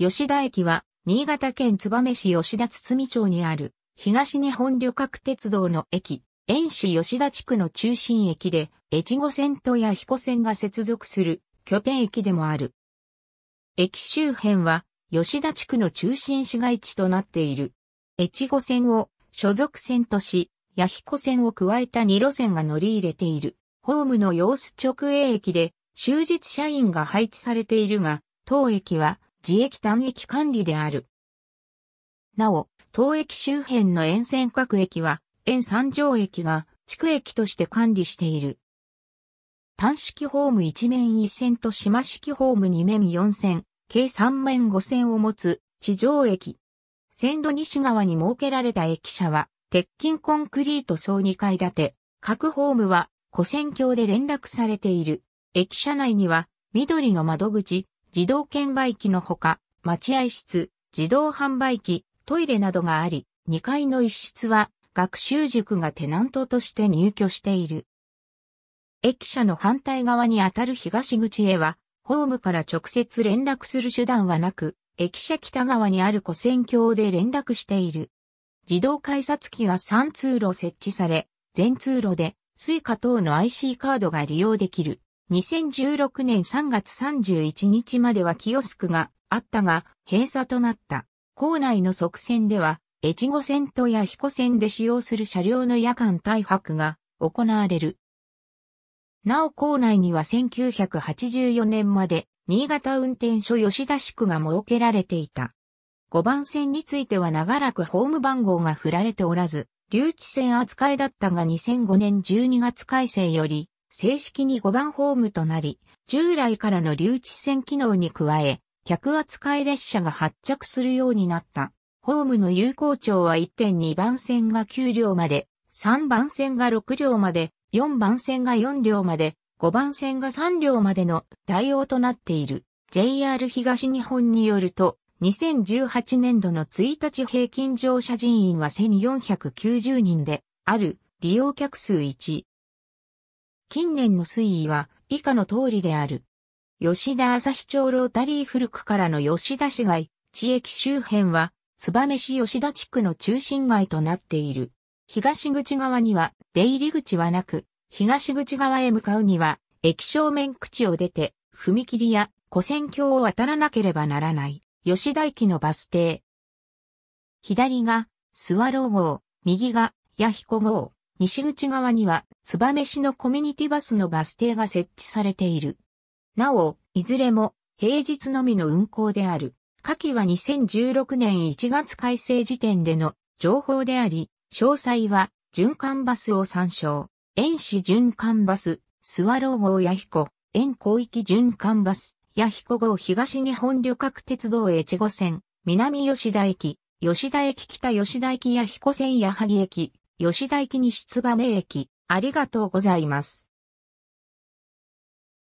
吉田駅は、新潟県燕市吉田堤町にある、東日本旅客鉄道の駅、遠州吉田地区の中心駅で、越後線とや彦線が接続する拠点駅でもある。駅周辺は、吉田地区の中心市街地となっている。越後線を所属線とし、八彦線を加えた2路線が乗り入れている。ホームの様子直営駅で、終日社員が配置されているが、当駅は、自駅単駅管理である。なお、当駅周辺の沿線各駅は、沿三条駅が地区駅として管理している。単式ホーム1面1線と島式ホーム二面4線、計3面5線を持つ地上駅。線路西側に設けられた駅舎は、鉄筋コンクリート層2階建て、各ホームは古線橋で連絡されている。駅舎内には、緑の窓口、自動券売機のほか、待合室、自動販売機、トイレなどがあり、2階の一室は学習塾がテナントとして入居している。駅舎の反対側にあたる東口へは、ホームから直接連絡する手段はなく、駅舎北側にある古線橋で連絡している。自動改札機が3通路設置され、全通路で Suica 等の IC カードが利用できる。2016年3月31日まではキオスクがあったが、閉鎖となった。校内の側線では、越後線と弥彦線で使用する車両の夜間大泊が行われる。なお校内には1984年まで新潟運転所吉田宿が設けられていた。5番線については長らくホーム番号が振られておらず、留置線扱いだったが2005年12月改正より正式に5番ホームとなり、従来からの留置線機能に加え、客扱い列車が発着するようになった。ホームの有効長は1.2番線が9両まで、3番線が6両まで、4番線が4両まで、5番線が3両までの対応となっている。JR 東日本によると、2018年度の1日平均乗車人員は1490人で、ある利用客数1、近年の推移は以下の通りである。吉田朝日町ロータリー古くからの吉田市街、地駅周辺は、燕市吉田地区の中心街となっている。東口側には出入り口はなく、東口側へ向かうには、駅正面口を出て、踏切や古線橋を渡らなければならない、吉田駅のバス停。左が、スワロー号、右が、ヒ彦号。西口側には、燕市のコミュニティバスのバス停が設置されている。なお、いずれも、平日のみの運行である。下記は2016年1月改正時点での情報であり、詳細は循環バスを参照。遠市循環バス、スワロー号ヒコ、遠広域循環バス、ヤヒコ号東日本旅客鉄道越後線、南吉田駅、吉田駅北吉田駅ヤヒコ線矢作駅、吉田駅に西つばめ駅、ありがとうございます。